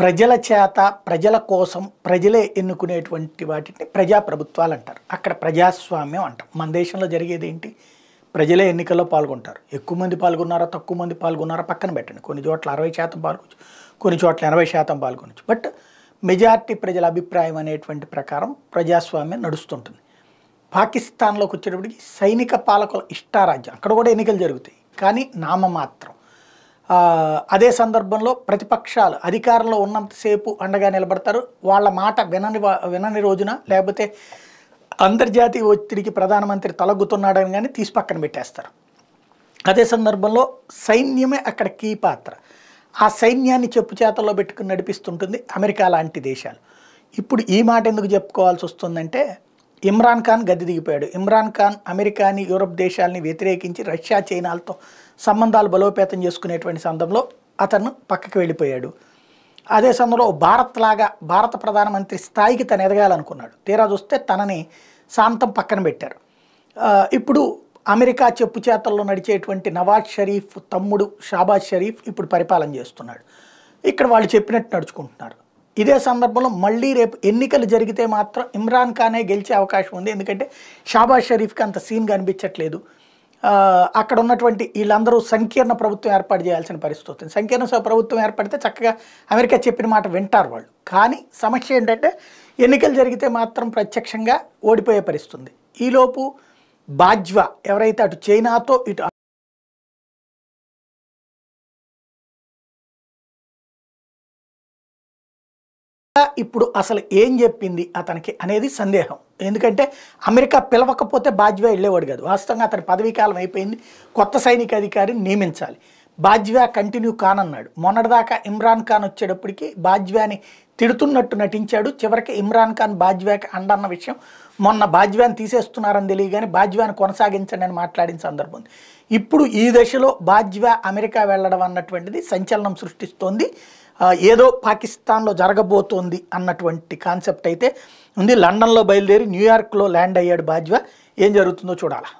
ప్రజల చేత ప్రజల కోసం ప్రజలే ఎన్నుకునేటువంటి వాటిని ప్రజాప్రభుత్వాలు అంటారు అక్కడ ప్రజాస్వామ్యం అంటారు మన దేశంలో జరిగేది ఏంటి ప్రజలే ఎన్నికల్లో పాల్గొంటారు ఎక్కువ మంది పాల్గొన్నారా తక్కువ మంది పాల్గొన్నారా పక్కన పెట్టండి కొన్ని చోట్ల అరవై శాతం పాల్గొచ్చు కొన్ని చోట్ల ఎనభై శాతం పాల్గొనొచ్చు బట్ మెజార్టీ ప్రజల అభిప్రాయం అనేటువంటి ప్రకారం ప్రజాస్వామ్యం నడుస్తుంటుంది పాకిస్తాన్లోకి వచ్చేటప్పటికి సైనిక పాలకుల ఇష్టారాజ్యం అక్కడ కూడా ఎన్నికలు జరుగుతాయి కానీ నామమాత్రం అదే సందర్భంలో ప్రతిపక్షాలు అధికారంలో ఉన్నంతసేపు అండగా నిలబడతారు వాళ్ళ మాట వినని వినని రోజున లేకపోతే అంతర్జాతీయ ఒత్తిడికి ప్రధానమంత్రి తలగ్గుతున్నాడని కానీ తీసి పక్కన పెట్టేస్తారు అదే సందర్భంలో సైన్యమే అక్కడ కీ పాత్ర ఆ సైన్యాన్ని చెప్పు చేతల్లో పెట్టుకుని నడిపిస్తుంటుంది అమెరికా లాంటి దేశాలు ఇప్పుడు ఈ మాట ఎందుకు చెప్పుకోవాల్సి వస్తుందంటే ఇమ్రాన్ ఖాన్ గద్దె దిగిపోయాడు ఇమ్రాన్ ఖాన్ అమెరికాని యూరప్ దేశాలని వ్యతిరేకించి రష్యా చైనాలతో సంబంధాలు బలోపేతం చేసుకునేటువంటి సందర్భంలో అతను పక్కకి వెళ్ళిపోయాడు అదే సమయంలో భారత్ లాగా భారత ప్రధానమంత్రి స్థాయికి తను ఎదగాలనుకున్నాడు తీరా చూస్తే తనని శాంతం పక్కన పెట్టారు ఇప్పుడు అమెరికా చెప్పు చేతల్లో నడిచేటువంటి నవాజ్ షరీఫ్ తమ్ముడు షాబాజ్ షరీఫ్ ఇప్పుడు పరిపాలన చేస్తున్నాడు ఇక్కడ వాళ్ళు చెప్పినట్టు నడుచుకుంటున్నారు ఇదే సందర్భంలో మళ్ళీ రేపు ఎన్నికలు జరిగితే మాత్రం ఇమ్రాన్ ఖానే గెలిచే అవకాశం ఉంది ఎందుకంటే షాబాజ్ షరీఫ్కి అంత సీన్ కనిపించట్లేదు అక్కడ ఉన్నటువంటి వీళ్ళందరూ సంకీర్ణ ప్రభుత్వం ఏర్పాటు చేయాల్సిన పరిస్థితి వస్తుంది సంకీర్ణ ప్రభుత్వం ఏర్పడితే చక్కగా అమెరికా చెప్పిన మాట వింటారు వాళ్ళు కానీ సమస్య ఏంటంటే ఎన్నికలు జరిగితే మాత్రం ప్రత్యక్షంగా ఓడిపోయే పరిస్థితుంది ఈలోపు బాజ్వా ఎవరైతే అటు చైనాతో ఇటు ఇప్పుడు అసలు ఏం చెప్పింది అతనికి అనేది సందేహం ఎందుకంటే అమెరికా పిలవకపోతే బాజ్వా వెళ్ళేవాడు కాదు వాస్తవంగా అతని పదవీకాలం అయిపోయింది కొత్త సైనిక అధికారిని నియమించాలి బాజ్వా కంటిన్యూ కానన్నాడు మొన్నటిదాకా ఇమ్రాన్ ఖాన్ వచ్చేటప్పటికి బాజ్వాని తిడుతున్నట్టు నటించాడు చివరికి ఇమ్రాన్ ఖాన్ బాజ్వాకి అండన్న విషయం మొన్న బాజ్వాని తీసేస్తున్నారని తెలియగానే బాజ్వాని కొనసాగించండి అని మాట్లాడిన సందర్భం ఉంది ఇప్పుడు ఈ దశలో బాజ్వా అమెరికా వెళ్ళడం అన్నటువంటిది సంచలనం సృష్టిస్తోంది ఏదో పాకిస్తాన్లో జరగబోతోంది అన్నటువంటి కాన్సెప్ట్ అయితే ఉంది లండన్లో బయలుదేరి న్యూయార్క్లో ల్యాండ్ అయ్యాడు బాజ్వా ఏం జరుగుతుందో చూడాలా